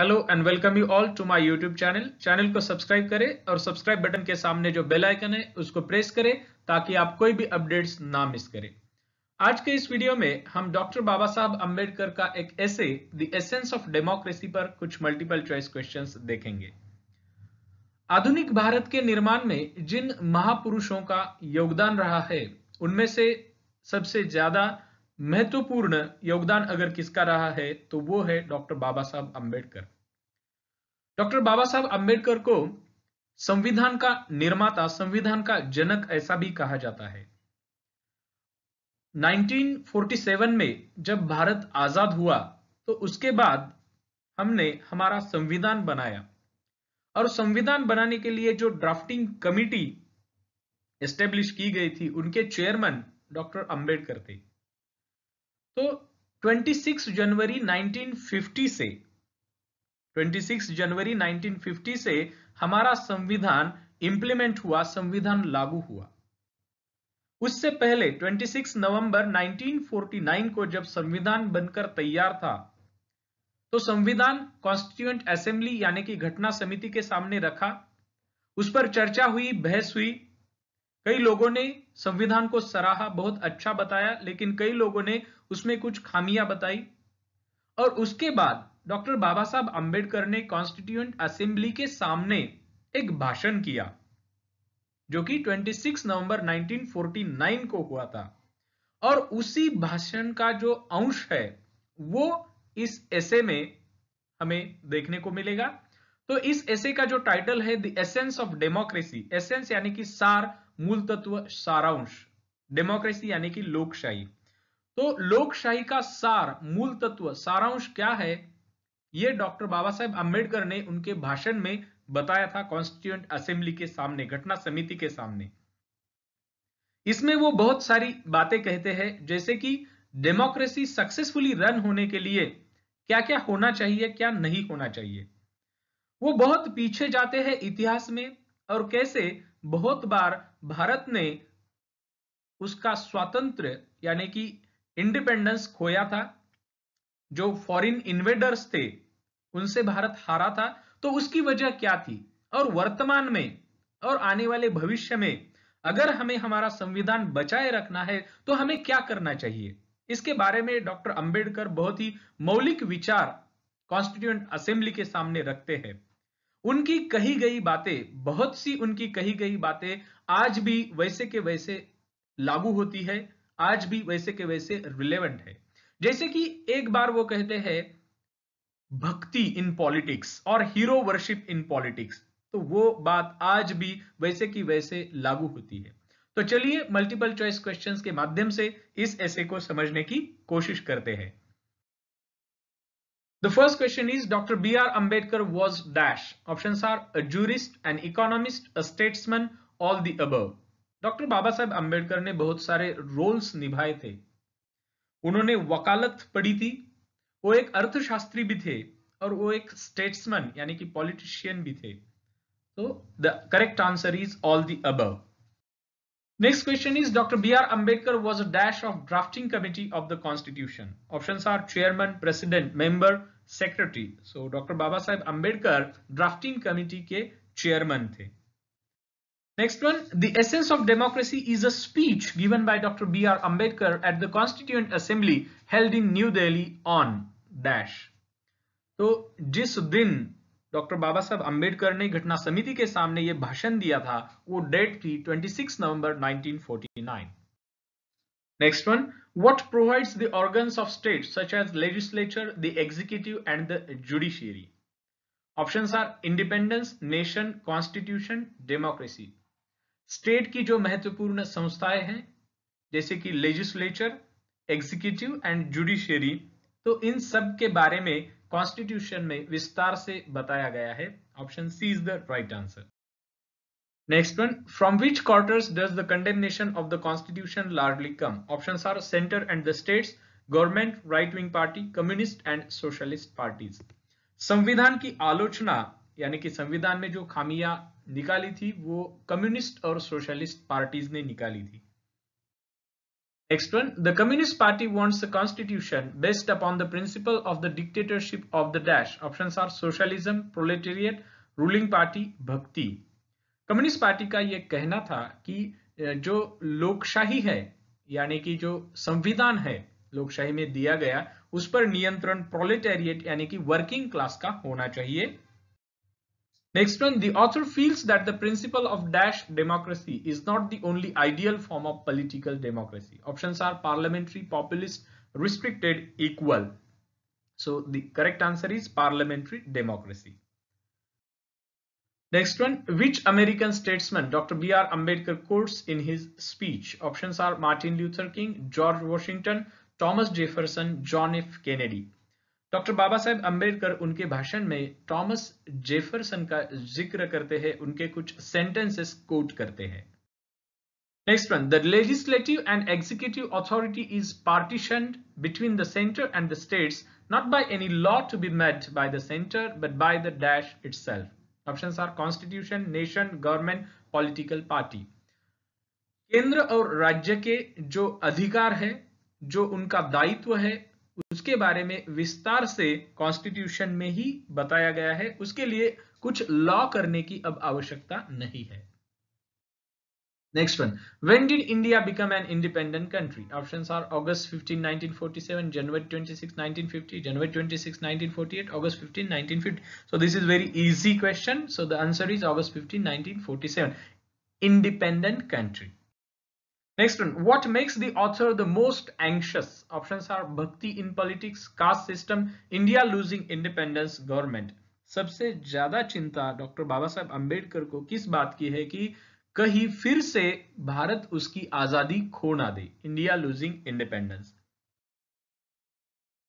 Hello and welcome you all to my YouTube channel channel को subscribe करें और subscribe button के सामने जो बेल आइकन है उसको प्रेस करें ताकि आप कोई भी अपडेट्स ना मिस करें आज के इस वीडियो में हम डॉक्टर बाबा साहब अम्बेडकर का एक ऐसे द एसेंस ऑफ डेमोक्रेसी पर कुछ मल्टीपल चॉइस क्वेश्चन देखेंगे आधुनिक भारत के निर्माण में जिन महापुरुषों का योगदान रहा है उनमें से सबसे ज्यादा महत्वपूर्ण योगदान अगर किसका रहा है तो वो है डॉक्टर बाबा साहब अंबेडकर डॉक्टर बाबा साहब अंबेडकर को संविधान का निर्माता संविधान का जनक ऐसा भी कहा जाता है 1947 में जब भारत आजाद हुआ तो उसके बाद हमने हमारा संविधान बनाया और संविधान बनाने के लिए जो ड्राफ्टिंग कमिटी एस्टेब्लिश की गई थी उनके चेयरमैन डॉक्टर अंबेडकर थे तो 26 जनवरी 1950 से 26 जनवरी 1950 से हमारा संविधान इंप्लीमेंट हुआ संविधान लागू हुआ उससे पहले 26 नवंबर 1949 को जब संविधान बनकर तैयार था तो संविधान कॉन्स्टिट्यूंट असेंबली यानी कि घटना समिति के सामने रखा उस पर चर्चा हुई बहस हुई कई लोगों ने संविधान को सराहा बहुत अच्छा बताया लेकिन कई लोगों ने उसमें कुछ खामियां बताई और उसके बाद डॉक्टर बाबा साहब अंबेडकर ने कॉन्स्टिट्यूंट असेंबली के सामने एक भाषण किया जो कि 26 नवंबर 1949 को हुआ था और उसी भाषण का जो अंश है वो इस ऐसे में हमें देखने को मिलेगा तो इस ऐसे का जो टाइटल है the essence of democracy essence यानी कि सार मूल तत्व सारांश डेमोक्रेसी यानी कि लोकशाही तो लोकशाही का सार मूल तत्व सारांश क्या है ये डॉक्टर बाबा साहेब अम्बेडकर ने उनके भाषण में बताया था कॉन्स्टिट्यूंट असेंबली के सामने घटना समिति के सामने इसमें वो बहुत सारी बातें कहते हैं जैसे कि डेमोक्रेसी सक्सेसफुली रन होने के लिए क्या क्या होना चाहिए क्या नहीं होना चाहिए वो बहुत पीछे जाते हैं इतिहास में और कैसे बहुत बार भारत ने उसका स्वातंत्र यानी कि इंडिपेंडेंस खोया था जो फॉरेन इन्वेडर्स थे उनसे भारत हारा था तो उसकी वजह क्या थी और वर्तमान में और आने वाले भविष्य में अगर हमें हमारा संविधान बचाए रखना है तो हमें क्या करना चाहिए इसके बारे में डॉक्टर अंबेडकर बहुत ही मौलिक विचार कॉन्स्टिट्यूंट असेंबली के सामने रखते हैं उनकी कही गई बातें बहुत सी उनकी कही गई बातें आज भी वैसे के वैसे लागू होती है आज भी वैसे के वैसे रिलेवेंट है जैसे कि एक बार वो कहते हैं भक्ति इन पॉलिटिक्स और हीरो वर्शिप इन पॉलिटिक्स तो वो बात आज भी वैसे की वैसे लागू होती है तो चलिए मल्टीपल चॉइस क्वेश्चंस के माध्यम से इस ऐसे को समझने की कोशिश करते हैं The first question is Dr. B.R. Ambedkar was dash. Options are a jurist, an economist, a statesman, all the above. Doctor Baba Saheb Ambedkar ने बहुत सारे रोल्स निभाए थे उन्होंने वकालत पढ़ी थी वो एक अर्थशास्त्री भी थे और वो एक स्टेट्समैन यानी कि पॉलिटिशियन भी थे तो the correct answer is all the above Next question is Dr. B.R. Ambedkar was a dash of drafting committee of the constitution. Options are chairman, president, member, secretary. So Dr. Baba Sahib Ambedkar drafting committee ke chairman the. Next one, the essence of democracy is a speech given by Dr. B.R. Ambedkar at the constituent assembly held in New Delhi on dash. So this din doctor Baba साहब अंबेडकर ने घटना समिति के सामने ये भाषण दिया था वो डेट थी 26 नवंबर 1949 next one what provides the organs of state such as legislature the executive and the judiciary option are independence nation constitution democracy state की जो महत्वपूर्ण संस्थाएं हैं जैसे कि लेजिस्लेचर एग्जीक्यूटिव एंड जुडिशियरी तो इन सब के बारे में कॉन्स्टिट्यूशन में विस्तार से बताया गया है option C is the right answer next one from which quarters does the condemnation of the constitution largely come option are centre and the states government right wing party communist and socialist parties संविधान की आलोचना यानी कि संविधान में जो खामियां निकाली थी वो कम्युनिस्ट और सोशलिस्ट पार्टीज ने निकाली थी Next one, the Communist Party wants a constitution based upon the principle of the dictatorship of the dash. Options are socialism, proletariat, ruling party, bhakti. Communist party का ये कहना था कि जो लोकशाही है यानी कि जो संविधान है लोकशाही में दिया गया उस पर नियंत्रण प्रोलेटेरिएट यानी कि वर्किंग क्लास का होना चाहिए Next one, the author feels that the principle of dash democracy is not the only ideal form of political democracy. Options are parliamentary, populist, restricted, equal. So the correct answer is parliamentary democracy. Next one, which American statesman Dr. B.R. Ambedkar quotes in his speech? Options are Martin Luther King, George Washington, Thomas Jefferson, John F. Kennedy. Doctor Baba Saheb Ambedkar उनके भाषण में Thomas Jefferson का जिक्र करते हैं उनके कुछ sentences quote करते हैं next one the legislative and executive authority is partition between the centre and the states not by any law to be made by the centre but by the dash self option are constitution nation government political party केंद्र और राज्य के जो अधिकार है जो उनका दायित्व है उसके बारे में विस्तार से कॉन्स्टिट्यूशन में ही बताया गया है उसके लिए कुछ लॉ करने की अब आवश्यकता नहीं है next one when did India become an independent country option are August 15 1947 January 26 1950 January 26 1948 August 15 1950 so this is very easy question so the answer is August 15 1947 independent country Next one, what makes the author the most anxious? Options are bhakti in politics, caste system, India losing independence, government. सबसे ज्यादा चिंता doctor Baba Saheb Ambedkar को किस बात की है कि कहीं फिर से भारत उसकी आजादी खो दे India losing independence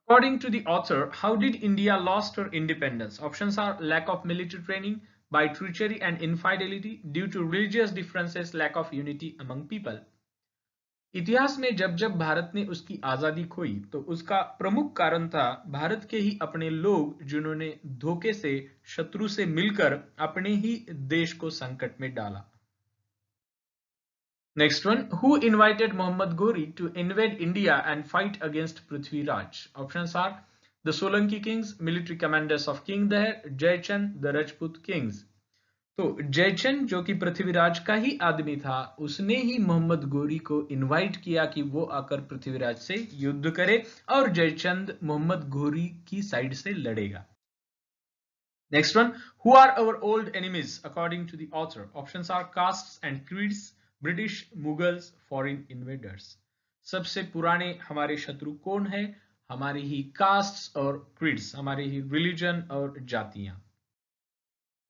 According to the author, how did India lost her independence? Options are lack of military training, by treachery and infidelity, due to religious differences, lack of unity among people. इतिहास में जब जब भारत ने उसकी आजादी खोई तो उसका प्रमुख कारण था भारत के ही अपने लोग जिन्होंने धोखे से शत्रु से मिलकर अपने ही देश को संकट में डाला next one who invited Mohammad Ghori to invade India and fight against Prithviraj option are the Solanki kings military commanders of king Dahar Jaichand the Rajput Kings तो जयचंद जो कि पृथ्वीराज का ही आदमी था उसने ही मोहम्मद गोरी को इनवाइट किया कि वो आकर पृथ्वीराज से युद्ध करे और जयचंद मोहम्मद गोरी की साइड से लड़ेगा next one who are our old enemies according to the author are caste and creeds British Mughals foreign invaders सबसे पुराने हमारे शत्रु कौन है हमारी ही कास्ट और क्रीड्स हमारी ही रिलीजन और जातियां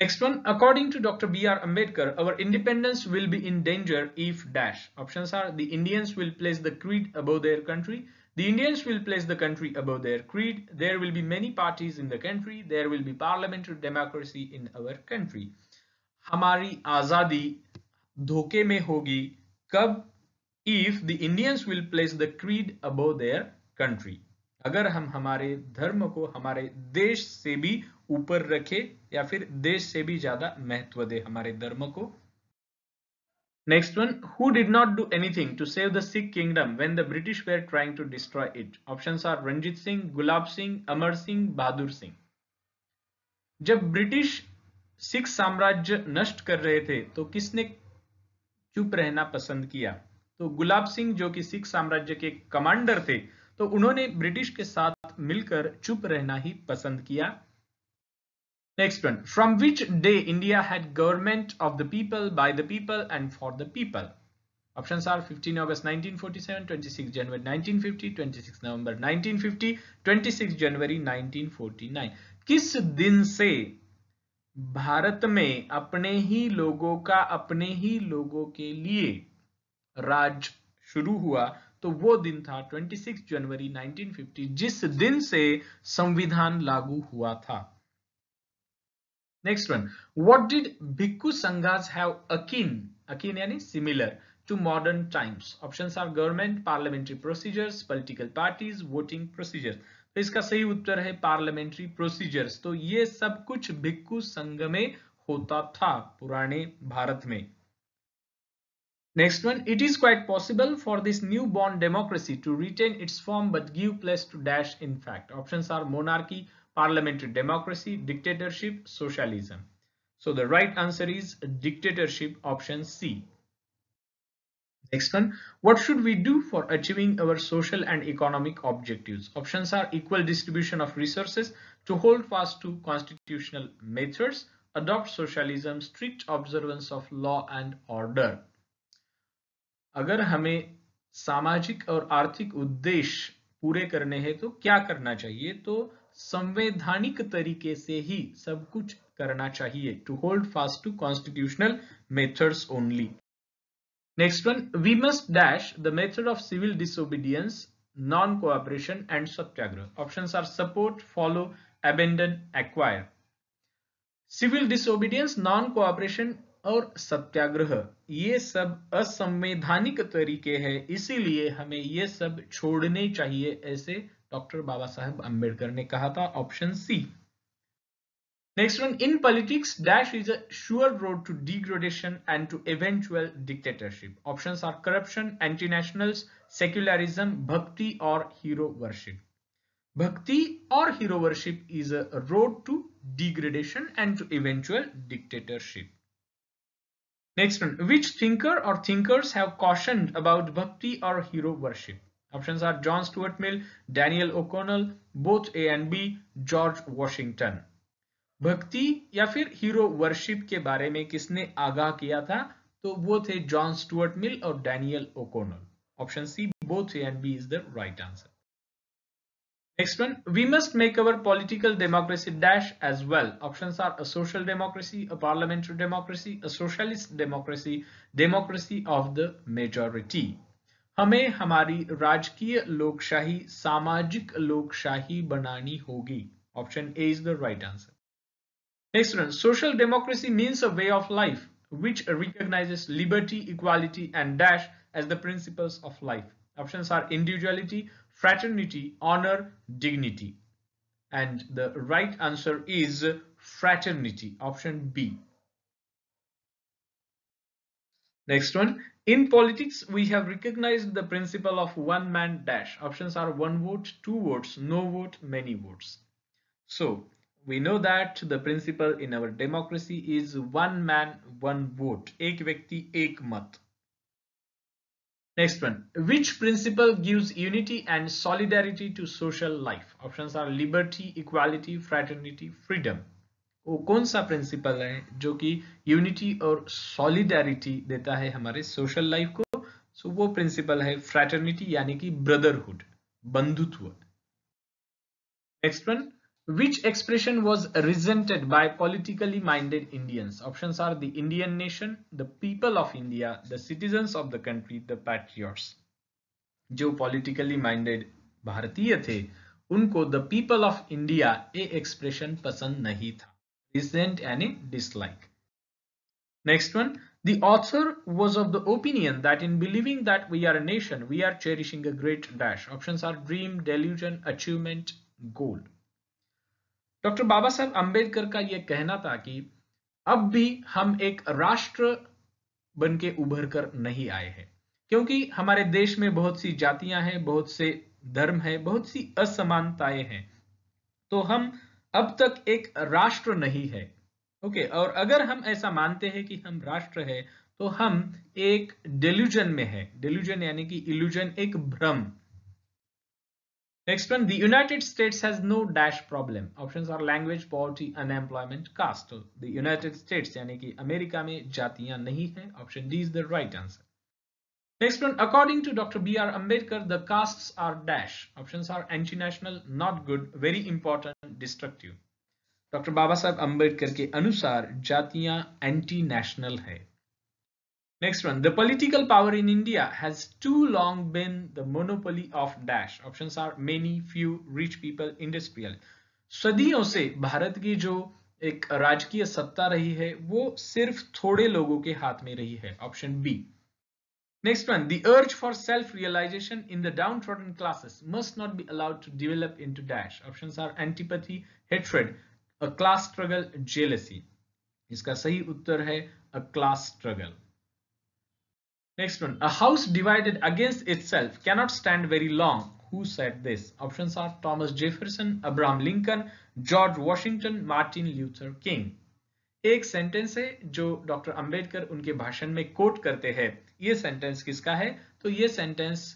Next one, according to Dr. B.R. Ambedkar, our independence will be in danger if dash. Options are the Indians will place the creed above their country. The Indians will place the country above their creed. There will be many parties in the country. There will be parliamentary democracy in our country. Hamari azadi dhoke mein hogi kab if the Indians will place the creed above their country. अगर हम हमारे धर्म को हमारे देश से भी ऊपर रखे या फिर देश से भी ज्यादा महत्व दे हमारे धर्म को next one who did not do anything to save the Sikh kingdom when the British were trying to destroy it option are Ranjit Singh Gulab Singh Amar Singh Bahadur Singh जब ब्रिटिश सिख साम्राज्य नष्ट कर रहे थे तो किसने चुप रहना पसंद किया तो गुलाब सिंह जो कि सिख साम्राज्य के कमांडर थे तो उन्होंने ब्रिटिश के साथ मिलकर चुप रहना ही पसंद किया Next one. From which day India had government of the people, by the people and for the people? Options are 15 August 1947, 26 January 1950, 26 November 1950, 26 जनवरी 1949. किस दिन से भारत में अपने ही लोगों का अपने ही लोगों के लिए राज शुरू हुआ तो वो दिन था 26 जनवरी 1950 जिस दिन से संविधान लागू हुआ था next one what did bhikkhu sanghas have akin akin यानी similar to modern times options are government parliamentary procedures political parties voting procedures तो इसका सही उत्तर है पार्लियामेंट्री प्रोसीजर्स तो ये सब कुछ भिक्कू संघ में होता था पुराने भारत में next one it is quite possible for this new born democracy to retain its form but give place to dash in fact option are monarchy parliamentary democracy, dictatorship, socialism. So the right answer is dictatorship option C. Next one, what should we do for achieving our social and economic objectives? Options are equal distribution of resources, to hold fast to constitutional methods, adopt socialism, strict observance of law and order. अगर हमें सामाजिक और आर्थिक उद्देश्य पूरे करने हैं तो क्या करना चाहिए तो संवैधानिक तरीके से ही सब कुछ करना चाहिए to hold fast to constitutional methods only next one we must dash the method of civil disobedience non cooperation and satyagraha option are support follow abandon acquire civil disobedience non cooperation और सत्याग्रह ये सब असंवैधानिक तरीके हैं इसीलिए हमें ये सब छोड़ने चाहिए ऐसे डॉक्टर बाबा साहेब अम्बेडकर ने कहा था option C next one in politics dash is a sure road to degradation and to eventual dictatorship option are corruption anti national secularism bhakti और हीरो वर्शिप भक्ति और hero worship is a road to degradation and to eventual dictatorship next one which thinker और thinkers have caution about bhakti और hero worship options are john stuart mill daniel o'connell both a and b george washington भक्ति या फिर hero worship के बारे में किसने आगाह किया था तो वो थे जॉन स्टुअर्ट मिल और Daniel O'Connell option C both A and B is the right answer next one we must make our political democracy dash as well option are a social democracy a parliamentary democracy a socialist democracy democracy of the majority हमें हमारी राजकीय लोकशाही सामाजिक लोकशाही बनानी होगी A is the right answer. Next one, social democracy means a way of life which recognizes liberty equality and dash as the principles of life options are individuality fraternity honor dignity and the right answer is fraternity option b Next one. In politics, we have recognized the principle of one man dash. Options are one vote, two votes, no vote, many votes. So we know that the principle in our democracy is one man, one vote. Ek vekti, Ek Mat. Next one. Which principle gives unity and solidarity to social life? Options are liberty, equality, fraternity, freedom. वो कौन सा principal है जो कि unity और solidarity देता है हमारे सोशल लाइफ को सो वो प्रिंसिपल है फ्रैटर्निटी यानी कि ब्रदरहुड बंधुत्व next one which expression was resented by politically minded Indians option are the Indian nation the people of India the citizens of the country the patriots जो politically minded भारतीय थे उनको the people of India a expression पसंद नहीं था isn't any dislike. Next one, the author was of the opinion that in believing that we are a nation, we are cherishing a great dash. Options are dream, delusion, achievement, goal. Doctor Baba साहब अंबेडकर का यह कहना था कि अब भी हम एक राष्ट्र बन के उभर कर नहीं आए हैं क्योंकि हमारे देश में बहुत सी जातियां हैं बहुत से धर्म है बहुत सी असमानताएं हैं तो हम अब तक एक राष्ट्र नहीं है ओके okay, और अगर हम ऐसा मानते हैं कि हम राष्ट्र है तो हम एक डेल्यूजन में है डेल्यूजन यानी कि इल्यूजन एक भ्रम next one the United States has no dash problem options are language poverty unemployment caste the United States यानी कि अमेरिका में जातियां नहीं है option D is the right answer Next one, according to Dr. B.R. Ambedkar, the castes are dash. Options are anti-national, not good, very important, destructive. Doctor Baba Saheb Ambedkar के अनुसार जातियां anti national है next one the political power in India has too long been the monopoly of dash options are many few rich people industrial सदियों से भारत की जो एक राजकीय सत्ता रही है वो सिर्फ थोड़े लोगों के हाथ में रही है option B Next one, the urge for self-realization in the downtrodden classes must not be allowed to develop into dash. Options are antipathy, hatred, a class struggle, jealousy. इसका सही उत्तर है a class struggle. Next one, a house divided against itself cannot stand very long. Who said this? Options are Thomas Jefferson, Abraham Lincoln, George Washington, Martin Luther King. एक sentence है जो doctor Ambedkar उनके भाषण में coat करते हैं ये sentence किसका है तो ये सेंटेंस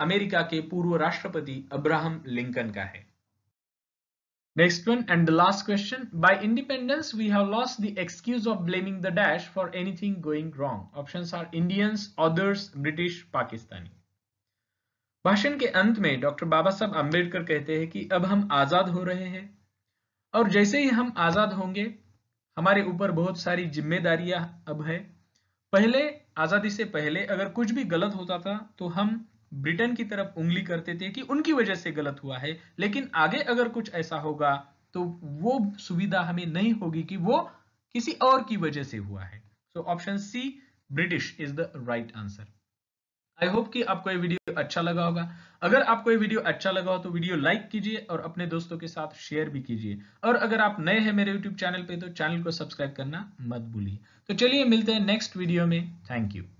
अमेरिका के पूर्व राष्ट्रपति अब्राहम लिंकन का है next one and the last question by independence we have lost the excuse of blaming the dash for anything going wrong options are Indians others British Pakistani भाषण के अंत में डॉक्टर बाबा साहब अंबेडकर कहते हैं कि अब हम आजाद हो रहे हैं और जैसे ही हम आजाद होंगे हमारे ऊपर बहुत सारी जिम्मेदारियां अब है पहले आज़ादी से पहले अगर कुछ भी गलत होता था तो हम ब्रिटेन की तरफ उंगली करते थे कि उनकी वजह से गलत हुआ है लेकिन आगे अगर कुछ ऐसा होगा तो वो सुविधा हमें नहीं होगी कि वो किसी और की वजह से हुआ है so option C British is the right answer I hope कि आपको ये वीडियो अच्छा लगा होगा अगर आपको ये वीडियो अच्छा लगा हो तो वीडियो लाइक कीजिए और अपने दोस्तों के साथ शेयर भी कीजिए और अगर आप नए हैं मेरे यूट्यूब चैनल पे तो चैनल को सब्सक्राइब करना मत भूलिए तो चलिए मिलते हैं नेक्स्ट वीडियो में थैंक यू